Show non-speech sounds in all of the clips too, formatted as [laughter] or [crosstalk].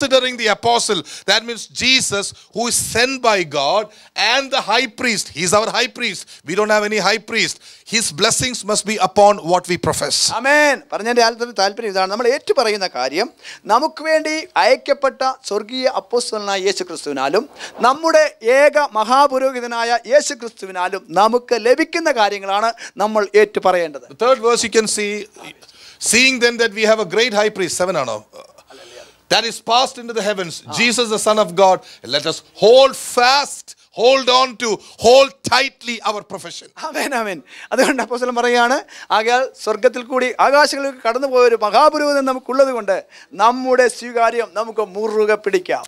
considering the apostle. That means Jesus, who is sent by God, and the high priest. He's our high priest. We don't have any high priest. His blessings must be upon what we profess. Amen. പറഞ്ഞതിൻ്റെ ആലത്തിൽ താല്പര്യം ഇതാണ് നമ്മൾ ഏറ്റു പറയുന്ന കാര്യം നമുക്ക് വേണ്ടി അയക്കപ്പെട്ട സ്വർഗീയ അപ്പോസ്തലനായ യേശു ക്രിസ്തുവിനാലും നമ്മുടെ ഏക മഹാപുരോഹിതനായ യേശു ക്രിസ്തുവിനാലും നമുക്ക് ലഭിക്കുന്ന കാര്യങ്ങളാണ് നമ്മൾ ഏറ്റു പറയേണ്ടത് third verse you can see seeing then that we have a great high priest seven ആണോ that is passed into the heavens. Ah. Jesus, the Son of God, let us hold fast. Hold on to hold tightly our profession അവൻ അവൻ അതുകൊണ്ട് അപ്പോസ്ലം പറയാണ് ആകയാൽ സ്വർഗത്തിൽ കൂടി ആകാശങ്ങളിലേക്ക് കടന്നു പോയ ഒരു മഹാപുരോഹിതൻ നമുക്കുള്ളത് കൊണ്ട് നമ്മുടെ സ്വീകാര്യം നമുക്ക് മുറുകെ പിടിക്കാം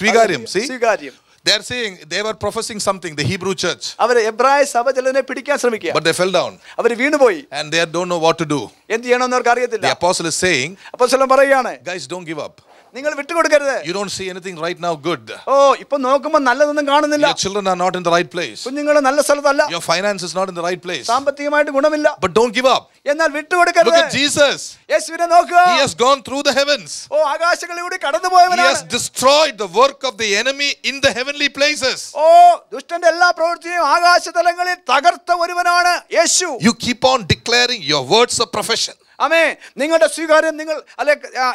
സ്വീകാര്യം സ്വീകാര്യം They are saying they were professing something, the Hebrew church. അവർ എബ്രായ സഭ ചിലതിനെ പിടിക്കാൻ ശ്രമിക്കുക. But they fell down. അവർ വീണുപോയി. And they don't know what to do. എന്ത് ചെയ്യണമെന്ന് അവർക്ക് അറിയത്തില്ല. The apostle is saying, അപ്പോസ്തലൻ പറയുകയാണ്. Guys don't give up. നിങ്ങൾ വിട്ടുകൊടുക്കരുത് you don't see anything right now good oh ഇപ്പൊ നോക്കുമ്പോൾ നല്ലതൊന്നും കാണുന്നില്ല your children are not in the right place കുഞ്ഞുങ്ങൾ നല്ല സ്ഥലത്തല്ല your finance is not in the right place സാമ്പത്തികമായിട്ട് ഗുണമില്ല ബട്ട് ഡോണ്ട് ഗിവ് അപ്പ് എന്നാൽ വിട്ടുകൊടുക്കരുത് ജീസസ് യേശുവിനെ നോക്കുക he has gone through the heavens oh ആകാശങ്ങളിലൂടെ കടന്നുപോയവനാണ് he has destroyed the work of the enemy in the heavenly places ഓ ദുഷ്ടന്റെ എല്ലാ പ്രവൃത്തിയും ആകാശതലങ്ങളിൽ തകർത്ത ഒരുവനാണ് യേശു you keep on declaring your words of profession അമേ നിങ്ങളുടെ സ്വീകാര്യം നിങ്ങൾ അല്ലെ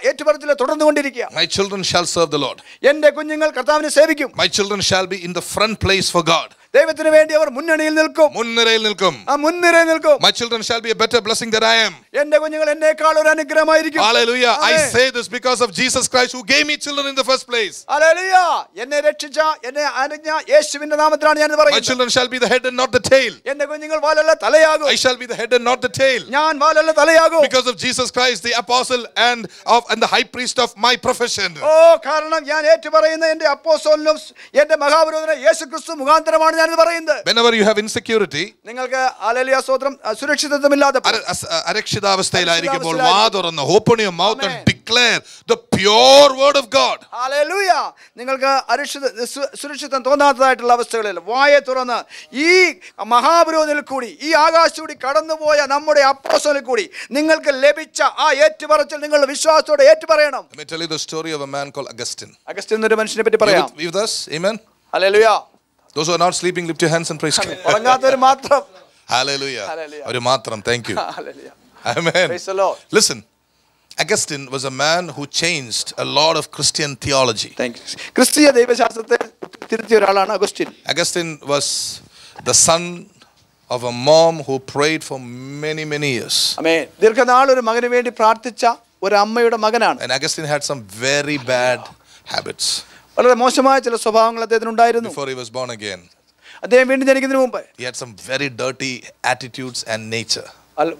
ഏറ്റുപറത്തിൽ തുടർന്നു കൊണ്ടിരിക്കുക my children shall serve the Lord എൻ്റെ കുഞ്ഞുങ്ങൾ കർത്താവിനെ സേവിക്കും my children shall be in the front place for God ദൈവത്തിന് വേണ്ടി അവർ മുന്നണിയിൽ നിൽക്കും മുൻനിരയിൽ നിൽക്കും ആ മുൻനിരയിൽ നിൽക്കും my children shall be a better blessing than i am എൻ്റെ കുഞ്ഞുങ്ങൾ എന്നേക്കാൾ ഒരു അനുഗ്രഹമായിരിക്കും hallelujah i say this because of jesus christ who gave me children in the first place hallelujah എന്നെ രക്ഷിച്ച എന്നെ അനുജ്ഞ യേശുവിന്റെ നാമത്തിലാണ് ഞാൻ പറയുന്നത് my children shall be the head and not the tail എൻ്റെ കുഞ്ഞുങ്ങൾ വാലല്ല തലയാകും i shall be the head and not the tail ഞാൻ വാലല്ല തലയാകും because of jesus christ the apostle and of and the high priest of my profession ഓ കാരണം ഞാൻ ഏറ്റു പറയുന്ന എൻ്റെ അപ്പോസ്തലനും എൻ്റെ മഹാപുരോഹിതനായ യേശുക്രിസ്തു മുഖാന്തരമാണ് ഞാനിത് പറയുന്നത് whenever you have insecurity നിങ്ങൾക്ക് ഹല്ലേലൂയ സ്തോത്രം സുരക്ഷിതത്വമില്ലാതെ അരക്ഷിതാവസ്ഥയിലായിരിക്കുമ്പോൾ വാ തുറന്ന് open your and declare the pure word of God hallelujah നിങ്ങൾക്ക് അരക്ഷിത സുരക്ഷിതം തോന്നാത്തതായിട്ടുള്ള അവസ്ഥകളിൽ വായെ തുറന്ന് ഈ മഹാപുരോഹിതനിൽ കൂടി ഈ ആകാശത്തൂടി കടന്നുപോയ നമ്മുടെ അപ്പോസ്തലനിൽ കൂടി നിങ്ങൾക്ക് ലഭിച്ച ആ ഏറ്റുപറച്ചിൽ നിങ്ങൾ വിശ്വാസത്തോടെ ഏറ്റുപറയണം let me tell you the story of a man called augustine augustine എന്നൊരു മനുഷ്യനെ പറ്റി പറയാം with us amen hallelujah Those who are not sleeping, lift your hands and praise God. Hallelujah. Hallelujah. Thank you. Hallelujah. Amen. Praise the Lord. Listen. Augustine was a man who changed a lot of Christian theology. Thanks. Augustine was the son of a mom who prayed for many, many years. Amen. And Augustine had some very bad habits. വളരെ മോശമായ ചില സ്വഭാവങ്ങൾ അദ്ദേഹത്തിനുണ്ടായിരുന്നു before he was born again അദ്ദേഹം വീണ്ടും ജനിക്കുന്നതിന് മുമ്പ് he had some very dirty attitudes and nature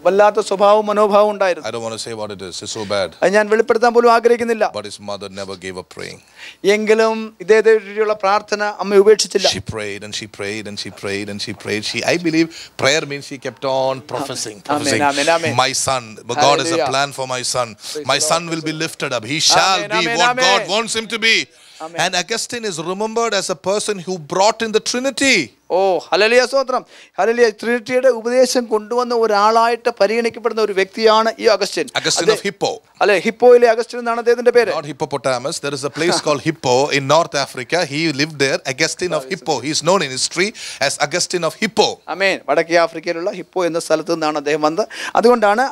വല്ലാത്ത സ്വഭാവവും മനോഭാവവും ഉണ്ടായിരുന്നു I don't want to say what it is it's so bad ഞാൻ വെളിപ്പെടുത്താൻ പോലും ആഗ്രഹിക്കുന്നില്ല but his mother never gave up praying എങ്കിലും ഇതേതരത്തിലുള്ള പ്രാർത്ഥന അമ്മ ഉപേക്ഷിച്ചില്ല she prayed and she prayed and she prayed and she prayed she I believe prayer means she kept on professing professing my son God has a plan for my son my son will be lifted up he shall B what God wants him to be Amen. And Augustine is remembered as a person who brought in the Trinity. Oh hallelujah സ്തോത്രം hallelujah ട്രിനിറ്റിയുടെ ഉപദേശം കൊണ്ടുവന്ന ഒരാളായിട്ട് പരിഗണിക്കപ്പെടുന്ന ഒരു വ്യക്തിയാണ് ഈ Augustine Hippo അല്ലെ ഹിപ്പോയിലെ Augustine എന്നാണ് അദ്ദേഹത്തിന്റെ പേര് not hippopotamus there is a place called hippo in north africa he lived there augustine of hippo he is known in history as augustine of hippo amen വടക്കേ ആഫ്രിക്കയിലുള്ള ഹിപ്പോ എന്ന സ്ഥലത്ത് നിന്നാണ് അദ്ദേഹം വന്നത് അതുകൊണ്ടാണ്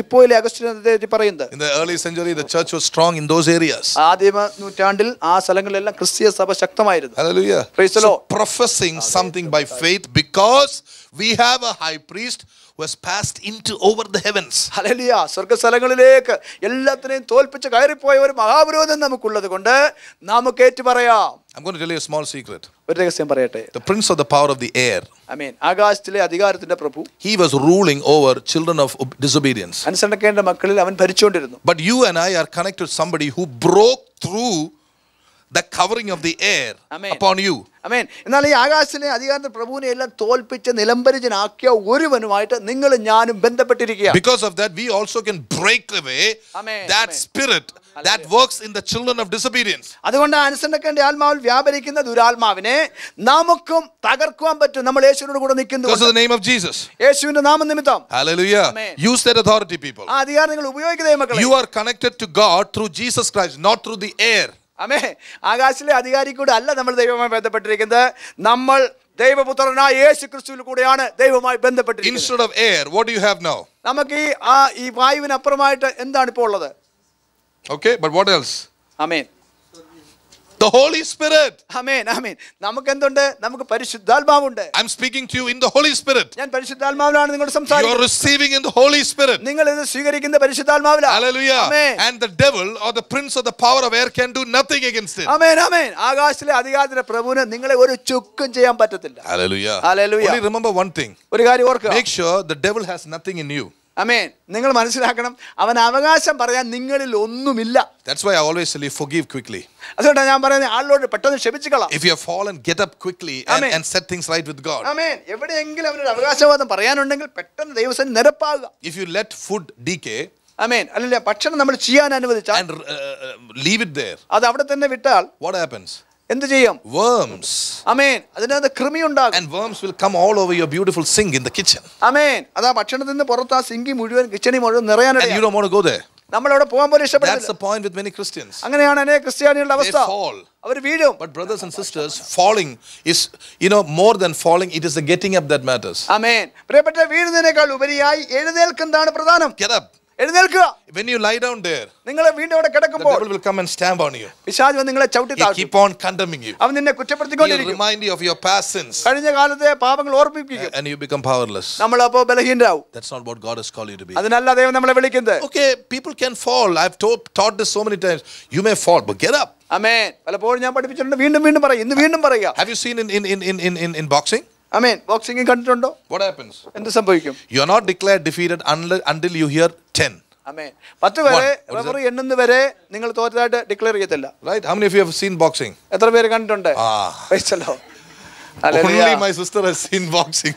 ഹിപ്പോയിലെ അഗസ്റ്റിൻ അദ്ദേഹത്തെ പറയുന്നത് in the early century the church was strong in those areas ആദിമ നൂറ്റാണ്ടിൽ ആ സ്ഥലങ്ങളിലെല്ലാം ക്രിസ്തീയ സഭ ശക്തമായിരുന്നു hallelujah praise the Lord professor experiencing something by faith because we have a high priest who has passed into over the heavens. Hallelujah! Hallelujah സ്വർഗ്ഗസ്ഥലങ്ങളിലേക്ക് എല്ലാത്തിനെയും തോൽപ്പിച്ച് കയറിപ്പോയ ഒരു മഹാപുരോഹിതൻ നമുക്കുള്ളത് കൊണ്ട് നമുക്ക് ഏറ്റുപറയാം I'm going to tell you a small secret. The prince of the power of the air. ആമേൻ ആകാശത്തിലെ അധികാരത്തിന്റെ പ്രഭു He was ruling over children of disobedience. അനുസരണക്കേണ്ട മക്കളിൽ അവൻ ഭരിച്ചുകൊണ്ടിരുന്നു. But you and I are connected to somebody who broke through the covering of the air Amen. upon you. അമേൻ എന്നാൽ ഈ ആകാശനെ അധികാരത്തെ പ്രഭുവിനെ എല്ലാം തോൽപ്പിച്ച് നിലംബരിജനാക്കിയ ഒരുവനുമായിട്ട് നിങ്ങൾ ഞാനും ബന്ധപ്പെട്ടിരിക്കുക because of that we also can break away that spirit that works in the children of disobedience അതുകൊണ്ട് അനുസരണക്കേണ്ട ആത്മാവിൽ വ്യാപരിക്കുന്ന ദുരാത്മാവിനെ നമുക്കും തകർക്കുവാൻ പറ്റും നമ്മൾ യേശുവിനോട് കൂടെ നിൽക്കുന്നു because of the name of Jesus യേശുവിന്റെ നാമം നിമിത്തം hallelujah use that authority people ആ അധികാരം നിങ്ങൾ ഉപയോഗിക്കുക മക്കളെ you are connected to God through Jesus Christ not through the air അമേ ആകാശത്തിലെ അധികാരി കൂടെ അല്ല നമ്മൾ ദൈവമായി ബന്ധപ്പെട്ടിരിക്കുന്നത് നമ്മൾ ദൈവപുത്രനായ യേശു ക്രിസ്തുവിൽ കൂടെയാണ് ദൈവവുമായി ബന്ധപ്പെട്ടിരിക്കുന്നത് instead of air what do you have now നമുക്ക് ഈ ആ ഈ വായുവിനപ്പുറമായിട്ട് എന്താണ് ഇപ്പോൾ ഉള്ളത് okay but what else amen The Holy Spirit. Amen, amen. നമകക എന്തുണ്ട് നമുക്ക് പരിശുദ്ധാത്മാവുണ്ട് I'm speaking to you in the Holy Spirit. ഞാൻ പരിശുദ്ധാത്മാവിലാണ് നിങ്ങളോട് സംസാരിക്കുന്നത്. You are receiving in the Holy Spirit. നിങ്ങൾ ഇത് സ്വീകരിക്കുന്ന പരിശുദ്ധാത്മാവിലാണ്. Hallelujah. Amen. And the devil or the prince of the power of air can do nothing against it. ആമേൻ ആമേൻ ആകാശത്തിലെ അധികാരത്തിലെ പ്രഭുവിന് നിങ്ങളെ ഒരു ചുക്കും ചെയ്യാൻ പറ്റത്തില്ല. Hallelujah. Hallelujah. Only remember one thing. ഒരു കാര്യം ഓർക്കുക. Make sure the devil has nothing in you. അമേൻ നിങ്ങൾ മനസ്സിലാക്കണം അവൻ അവകാശം പറയാൻ നിങ്ങളിൽ ഒന്നുമില്ല That's why I always tell you forgive quickly. അതുകൊണ്ടാണ് ഞാൻ പറയുന്നത് ആളോട് പെട്ടെന്ന് ക്ഷമിച്ചുകളാം If you have fallen, get up quickly and, and and set things right with God. Amen എവിടെയെങ്കിലും അവനൊരു അവകാശവാദം പറയാനുണ്ടെങ്കിൽ പെട്ടെന്ന് ദൈവസം നിരപ്പാകുക If you let food decay അമേൻ അല്ലേ ഭക്ഷണം നമ്മൾ ചെയ്യാൻ അനുവദിച്ചാൽ and leave uh, uh, leave it there, അത് അവിടെ തന്നെ വിട്ടാൽ what happens? എന്ത് ചെയ്യും worms ആമേൻ അതിനകത്ത് കൃമി ഉണ്ടാകും and worms will come all over your beautiful sink in the kitchen ആമേൻ അതാ ഭക്ഷണത്തിൽ നിന്ന് പുറത്ത് ആ സിങ്കി മുഴുവൻ കിച്ചണി മുഴുവൻ നിറയാൻ and you don't want to go there നമ്മൾ അവിടെ പോകാൻ പോലും ഇഷ്ടപ്പെടുന്നില്ല that's the point with many christians അങ്ങനെയാണ് അനേക ക്രിസ്ത്യാനികളുടെ അവസ്ഥ they fall അവർ വീഴും but brothers and sisters falling is you know more than falling it is the getting up that matters ആമേൻ പ്രിയപ്പെട്ട വീഴുന്നതിനേക്കാൾ ഉപരിയായി എഴുന്നേൽക്കുന്നതാണ് പ്രധാനം get up എഴുന്നേൽക്കുക when you lie down there നിങ്ങളെ വീണ്ടും അവിടെ കിടക്കുമ്പോൾ the devil will come and stamp on you പിശാച് വന്ന് നിങ്ങളെ ചവിട്ടി താഴ്ത്തും keep on condemning you അവൻ നിന്നെ കുറ്റപ്പെടുത്തിക്കൊണ്ടിരിക്കും remind you of your past sins കഴിഞ്ഞ കാലത്തെ പാപങ്ങൾ ഓർമ്മിപ്പിക്കും and you become powerless നമ്മൾ അപ്പോൾ ബലഹീനരാകും that's not what god has called you to be അതിനല്ല ദൈവം നമ്മളെ വിളിക്കുന്നത് okay people can fall i've taught, taught this so many times you may fall but get up amen പലപ്പോഴും ഞാൻ പഠിപ്പിച്ചിട്ടുണ്ട് വീണ്ടും വീണ്ടും പറയ ഇന്ന് വീണ്ടും പറയുക have you seen in in in in in in boxing amen boxing കണ്ടിട്ടുണ്ടോ വാട്ട് ഹാപ്പൻസ് എന്ത് സംഭവിക്കും you are not declare defeated until you hear 10 amen 10 വരെ റബ്ബർ എണ്ണുന്ന വരെ നിങ്ങൾ തോറ്റതായിട്ട് ഡിക്ലെയർ ചെയ്യത്തില്ല right how many of you have seen boxing എത്ര പേര് കണ്ടിട്ടുണ്ട് ആ ah. Praise the Lord Hallelujah. Only my sister has seen boxing.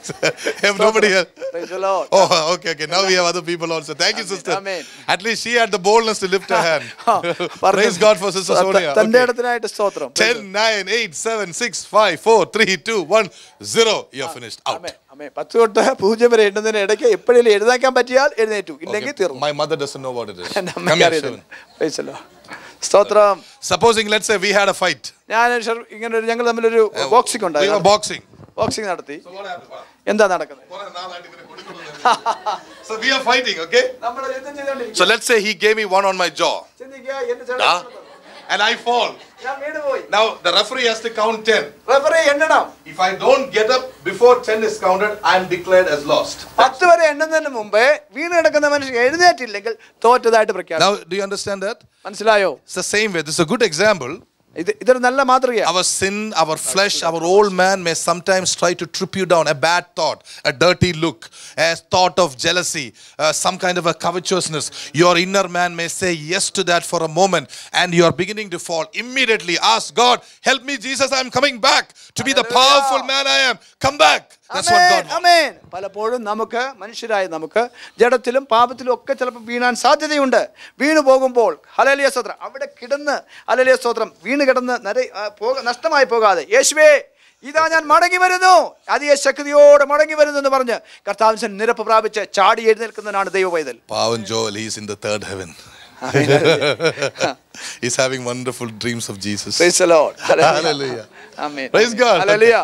have nobody else. Praise the Lord. Oh, okay, okay. Now we have other people also. Thank you, sister. Amen. At least she had the boldness to lift her hand. Praise God for Sister Sonia. Okay. 10, 9, 8, 7, 6, 5, 4, 3, 2, 1, 0. You're finished. Out. പത്ത് തൊട്ട് പൂജ്യം വരെ എണ്ണുന്നതിന് ഇടയ്ക്ക് എപ്പോഴെങ്കിലും എഴുതാക്കാൻ പറ്റിയാൽ എഴുന്നേറ്റു ഇല്ലെങ്കിൽ തീർന്നു മൈ മദർ സ്തോത്രം supposing let's say we had a fight ഞാൻ ഇങ്ങനെ ഒരു ഞങ്ങൾ തമ്മിൽ ഒരു ബോക്സിംഗ് ഉണ്ടായിരുന്നു ബോക്സിംഗ് ബോക്സിംഗ് നടത്തി എന്താ നടക്കുന്നത് so we are fighting okay so let's say he gave me one on my jaw ah? and i fall now the referee has to count 10 referee എണ്ണണം if i don't get up before 10 is counted i am declared as lost 10 വരെ എണ്ണുന്നതിന് മുമ്പേ veenu കിടക്കുന്ന മനുഷ്യൻ എഴുന്നേറ്റില്ലെങ്കിൽ തോറ്റതായിട്ട് പ്രഖ്യാപിക്കും now do you understand that മനസ്സിലായോ it's the same way this a good example ഇത് ഇതൊരു നല്ല മാതൃകയാണ് our sin our flesh our old man may sometimes try to trip you down a bad thought a dirty look a thought of jealousy some kind of a covetousness your inner man may say yes to that for a moment and you are beginning to fall immediately as God help me Jesus I am coming back to be the powerful man I am come back amen പലപ്പോഴും നമുക്ക് മനുഷ്യരായ നമുക്ക് ജഡത്തിലും പാപത്തിലും ഒക്കെ ചിലപ്പോൾ വീണാൻ സാധ്യതയുണ്ട് വീണു പോകുമ്പോൾ ഹലലിയ സ്തോത്രം അവിടെ കിടന്ന് ഹലലിയ സ്തോത്രം വീണ് കിടന്ന് നര പോക നഷ്ടമായി പോകാതെ യേശുവേ ഇതാ ഞാൻ മടങ്ങി വരുന്നു അധിക ശക്തിയോട് മടങ്ങി വരുന്നു എന്ന് പറഞ്ഞ് കർത്താവിൻ നിരപ്പ് പ്രാപിച്ച് ചാടി എഴുന്നേൽക്കുന്നതാണ് ദൈവവൈതൽ പാവൻ ജോൽ is in the third heaven He's having wonderful dreams of Jesus. Praise the Lord. Hallelujah. Hallelujah. Amen. Praise God. Hallelujah.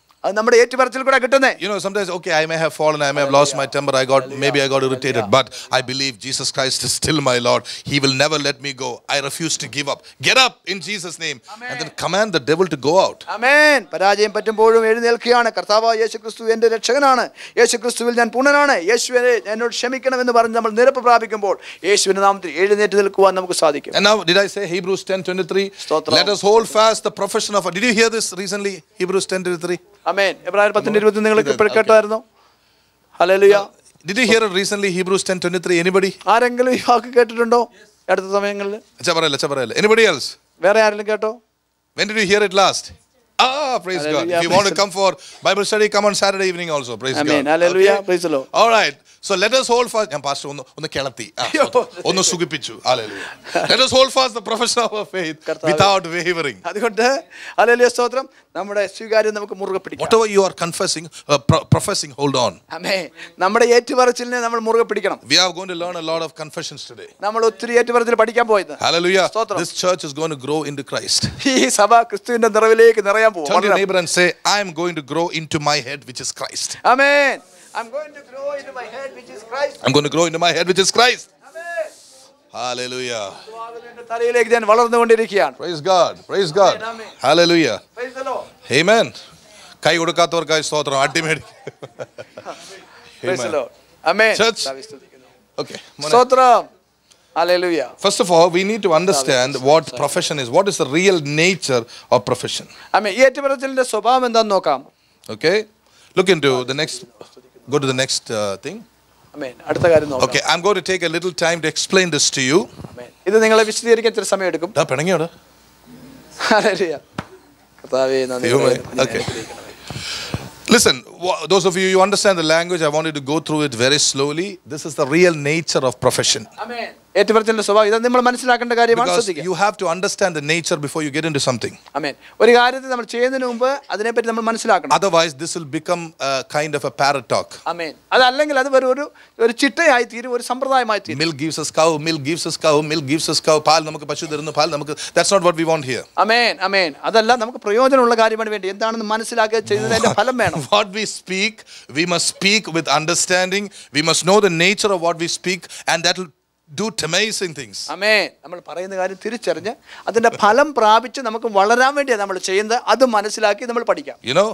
അത് നമ്മുടെ ഏറ്റുപറച്ചിൽ കൂടെ കിട്ടുന്നേ you know sometimes okay I may have fallen I may have lost my temper I got may be I got irritated but I believe Jesus Christ is still my Lord he will never let me go I refuse to give up get up in Jesus name and then command the devil to go out amen പരാജയം പറ്റുമ്പോഴും എഴുന്നേൽക്കുകയാണ് കർത്താവ് യേശുക്രിസ്തു എൻ്റെ രക്ഷകനാണ് യേശുക്രിസ്തുവിൽ ഞാൻ പൂർണ്ണനാണ് യേശുവിനെ എന്നോട് ക്ഷമിക്കണം എന്ന് പറഞ്ഞ് നമ്മൾ നിരപ്പ് പ്രാപിക്കുമ്പോൾ യേശുവിൻ്റെ നാമത്തിൽ എഴുന്നേറ്റ് നിൽക്കുവാൻ നമുക്ക് സാധിക്കും and now did I say Hebrews 10:23 let us hold fast the profession of did you hear this recently Hebrews 10:23 amen എബ്രാഹിം പത്തിന്റെ ഇരുപത്തി നിങ്ങൾക്ക് കേട്ടായിരുന്നു ഹലലുയ Did you hear recently, Hebrews 10 23? Anybody? ആരെങ്കിലും ഈ വാക്ക് കേട്ടിട്ടുണ്ടോ അടുത്ത സമയങ്ങളിൽ പറയല്ല പറയല്ല എനിബഡി else? വേറെ ആരെങ്കിലും കേട്ടോ When did you hear it last? Ah! praise God. If you want to come for Bible study, come on Saturday evening also. Praise Amen. God. Hallelujah. Okay? Praise the Lord. All right. So let us hold fast. ഞാൻ pastor ഒന്ന് ഒന്ന് കിളത്തി ഒന്ന് Hallelujah. Let us hold fast the profession of our faith without wavering Hallelujah. Hallelujah സ്തോത്രം നമ്മുടെ സ്വീകാര്യം നമുക്ക് മുറുകെ പിടിക്കാം whatever you are confessing uh, professing hold on ആമേൻ നമ്മുടെ ഏറ്റുപറച്ചിലിനെ നമ്മൾ മുറുകെ പിടിക്കണം we are going to learn a lot of confessions today നമ്മൾ ഒത്തിരി ഏറ്റുപറച്ചിൽ പഠിക്കാൻ പോയത് hallelujah this church is going to grow into Christ ഈ സഭ ക്രിസ്തുവിന്റെ നിറവിലേക്ക് നിറയാൻ പോകും neighbor and say, I am going to grow into my head, which is Christ. Amen. I'm going to grow into my head, which is Christ. I'm going to grow into my head, which is Christ. Hallelujah. Praise God. Praise God. Hallelujah. Amen. കൈ കൊടുക്കാത്തവർക്കായി സ്തോത്രം അടിമേടി okay സ്തോത്രം Hallelujah. First of all, we need to understand what profession is. What is the real nature of profession? Okay. Look into the next, go to the next uh, thing. Okay, I'm going to take a little time to explain this to you. ഇത് Okay. Listen, those of you who understand the language, I wanted to go through it very slowly. This is the real nature of profession. Amen. ഏറ്റുപറച്ചിലിന്റെ സ്വഭാവം ഇത് നമ്മൾ മനസ്സിലാക്കേണ്ട കാര്യമാണ് you have to understand the nature before you get into something amen ഒരു കാര്യത്തെ നമ്മൾ ചെയ്യുന്നതിന് മുമ്പ് അതിനെപ്പറ്റി നമ്മൾ മനസ്സിലാക്കണം otherwise this will become a kind of a parrot talk amen അതല്ലെങ്കിൽ അത് വെറും ഒരു ഒരു ചിട്ടയായി തീരും ഒരു സമ്പ്രദായമായി തീരും milk gives us cow milk gives us cow milk gives us cow പാൽ നമുക്ക് പശു തരുന്നു പാൽ നമുക്ക് that's not what we want here amen amen അതല്ല നമുക്ക് പ്രയോജനമുള്ള കാര്യമാണ് വേണ്ടി എന്താണെന്ന് മനസ്സിലാക്കുക ചെയ്യുന്നതിന്റെ ഫലം വേണം what we speak we must speak with understanding we must know the nature of what we speak and that do amazing things. അമേ നമ്മൾ പറയുന്ന കാര്യം തിരിച്ചറിഞ്ഞ് അതിന്റെ ഫലം പ്രാപിച്ച് നമുക്ക് വളരാൻ വേണ്ടി നമ്മൾ ചെയ്യുന്നത് അത് മനസ്സിലാക്കി നമ്മൾ പഠിക്കാം. You know,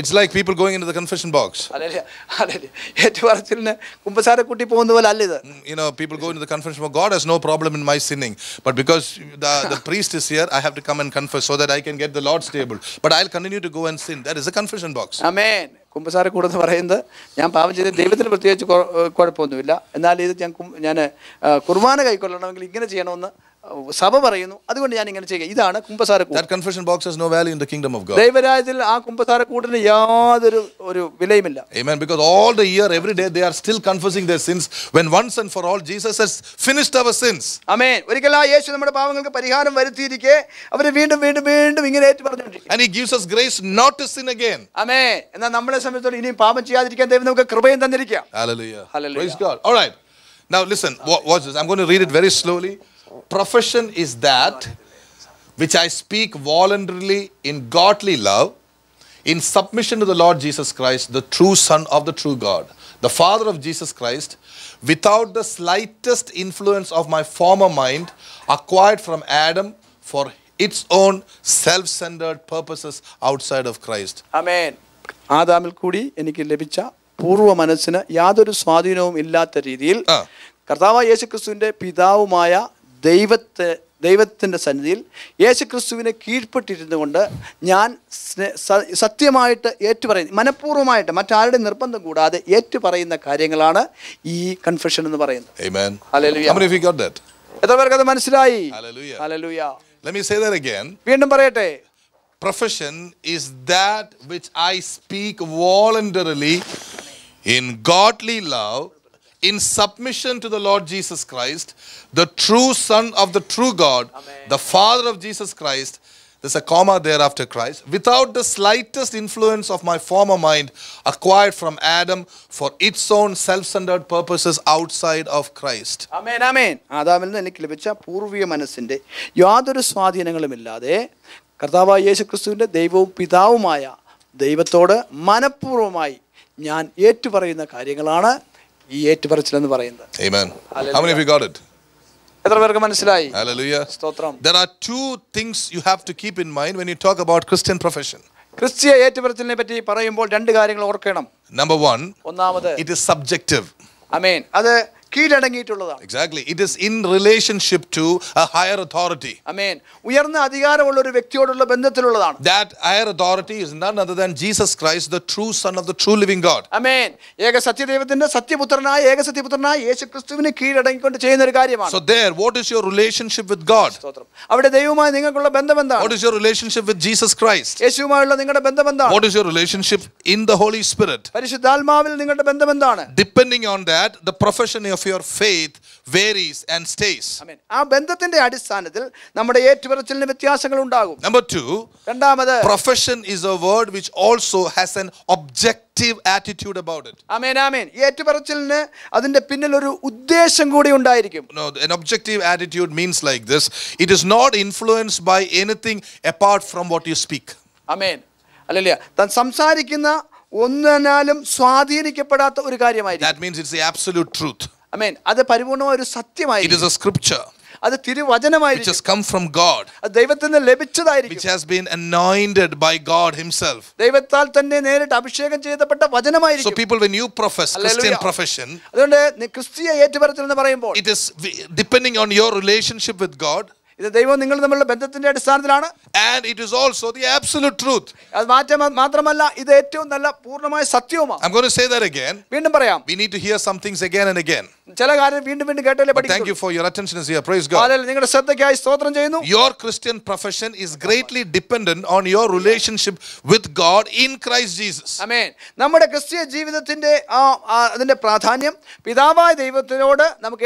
it's like people going into the confession box. Hallelujah. Hallelujah. ഏറ്റുപറച്ചിലിന് കുമ്പസാര കൂട്ടി പോകുന്ന പോലെ അല്ല ഇത്. Mm, you know, people go into the confession box. God has no problem in my sinning, but because the the [laughs] priest is here, I have to come and confess so that I can get the Lord's table. But I'll continue to go and sin. That is a confession box. Amen. കുമ്പസാരക്കൂടെന്ന് പറയുന്നത് ഞാൻ പാപം ചെയ്ത് ദൈവത്തിന് പ്രത്യേകിച്ച് കുഴപ്പമൊന്നുമില്ല എന്നാൽ ഇത് ഞാൻ ഞാൻ കുർബാന കൈക്കൊള്ളണമെങ്കിൽ ഇങ്ങനെ ചെയ്യണമെന്ന് സഭ പറയുന്നു അതുകൊണ്ട് ഞാൻ ഇങ്ങനെ ചെയ്യുക ഇതാണ് കുമ്പസാര ഇൻ ഓഫ് ഗോഡ് ദൈവരാജ്യത്തിൽ ആ കുമ്പസാര കൂടിന് യാതൊരു ഒരു വിലയുമില്ല amen because there when once and for all jesus has finished our sins ആമേൻ നമ്മുടെ പാപങ്ങൾക്ക് പരിഹാരം വരുത്തിയിരിക്കെ അവരെ വീണ്ടും വീണ്ടും വീണ്ടും ഇങ്ങനെ us grace not to sin again ആമേൻ എന്നാൽ നമ്മളെ സംബന്ധിച്ചിടത്തോളം ഇനിയും പാപം ചെയ്യാതിരിക്കാൻ ദൈവം നമുക്ക് കൃപയും തന്നിരിക്കുക now listen watch this i'm going to read it very slowly profession is that which I speak voluntarily in godly love, in submission to the Lord Jesus Christ, the true Son of the true God, the Father of Jesus Christ, without the slightest influence of my former mind acquired from Adam for its own self centered purposes outside of Christ. Amen. ആദാമിൽ കൂടി എനിക്ക് ലഭിച്ച പൂർവ്വ മനസ്സിന് യാതൊരു സ്വാധീനവും ഇല്ലാത്ത രീതിയിൽ കർത്താവ് യേശുക്രിസ്തുവിൻ്റെ പിതാവുമായ ദൈവത്തെ ദൈവത്തിൻ്റെ സന്നിധിയിൽ യേശുക്രിസ്തുവിനെ കീഴ്പ്പെട്ടിരുന്നു കൊണ്ട് ഞാൻ സത്യമായിട്ട് ഏറ്റുപറയുന്നു മനഃപൂർവ്വമായിട്ട് മറ്റാരുടെ നിർബന്ധം കൂടാതെ ഏറ്റുപറയുന്ന കാര്യങ്ങളാണ് ഈ കൺഫഷൻ എന്ന് പറയുന്നത് എത്ര പേർക്ക് അത് മനസ്സിലായി വീണ്ടും പറയട്ടെ Profession is that which I speak voluntarily in godly love in submission to the Lord Jesus Christ, the true Son of the true God, Amen. the Father of Jesus Christ. There's a comma there after Christ. Without the slightest influence of my former mind acquired from Adam for its own self-centered purposes outside of Christ. Amen, amen. ആദാമിൽ നിന്ന് എനിക്ക് ലഭിച്ച പൂർവീയ മനസ്സിൻ്റെ യാതൊരു സ്വാധീനങ്ങളുമില്ലാതെ കർത്താവായ യേശുക്രിസ്തുവിൻ്റെ ദൈവവും പിതാവുമായ ദൈവത്തോട് മനഃപൂർവ്വമായി ഞാൻ ഏറ്റുപറയുന്ന കാര്യങ്ങളാണ് ഈ ഏറ്റുപറച്ചിൽ എന്ന് പറയുന്നത് Amen. How many of you got it? എത്ര പേർക്ക് മനസ്സിലായി Hallelujah. സ്തോത്രം There are two things you have to keep in mind when you talk about Christian profession. ക്രിസ്തീയ ഏറ്റുപറച്ചിലിനെ പറ്റി പറയുമ്പോൾ രണ്ട് കാര്യങ്ങൾ ഓർക്കണം Number one, ഒന്നാമത് it is subjective. അമേൻ അത് Exactly. It is in relationship to a higher authority. Amen. That higher authority is none other than Jesus Christ, the true Son of the true living God. Amen. So there, what is your relationship with God? What is your relationship with Jesus Christ? What is your relationship in the Holy Spirit? Depending on that, the profession of of your faith varies and stays. ആമേൻ ആ ബന്ധത്തിന്റെ അടിസ്ഥാനത്തിൽ നമ്മുടെ ഏറ്റുപറച്ചിലിന് വ്യത്യാസങ്ങൾ ഉണ്ടാകും. Number 2 രണ്ടാമത് profession is a word which also has an objective attitude about it. ആമേൻ ആമേൻ ഏറ്റുപറച്ചിലിന് അതിന്റെ പിന്നിൽ ഒരു ഉദ്ദേശം കൂടി ഉണ്ടായിരിക്കും. No an objective attitude means like this it is not influenced by anything apart from what you speak. ആമേൻ ഹല്ലേലൂയ താൻ സംസാരിക്കുന്ന ഒന്നിനാലും സ്വാധീനിക്കപ്പെടാത്ത ഒരു കാര്യമായിരിക്കും. That means it's the absolute truth. അത് പരിപൂർണമായ ഒരു സത്യമായിരിക്കും അത് തിരുവചനമായിരിക്കും which has come from god ദൈവത്തിൽ നിന്ന് ലഭിച്ചതായിരിക്കും which has been anointed by god himself ദൈവത്താൽ തന്നെ നേരിട്ട് അഭിഷേകം ചെയ്യപ്പെട്ട വചനമായിരിക്കും so people when you profess christian profession അതുകൊണ്ട് ക്രിസ്തീയ എന്ന് പറയുമ്പോൾ it is depending on your relationship with god ഇത് ദൈവം നിങ്ങൾ തമ്മിലുള്ള ബന്ധത്തിന്റെ അടിസ്ഥാനത്തിലാണ് and it is also the absolute truth അത് മാറ്റം മാത്രമല്ല ഇത് ഏറ്റവും നല്ല പൂർണ്ണമായ സത്യവുമാണ് I am going to say that again വീണ്ടും പറയാം we need to hear some things again and again ചില കാര്യം വീണ്ടും വീണ്ടും കേട്ടല്ലേ പഠിക്കും thank you for your attention is here praise God hallelujah നിങ്ങളുടെ ശ്രദ്ധയ്ക്കായി സ്തോത്രം ചെയ്യുന്നു your Christian profession is greatly dependent on your relationship with God in Christ Jesus ആമേൻ നമ്മുടെ ക്രിസ്ത്യൻ ജീവിതത്തിന്റെ അതിന്റെ പ്രാധാന്യം പിതാവായ ദൈവത്തിനോട് നമുക്ക്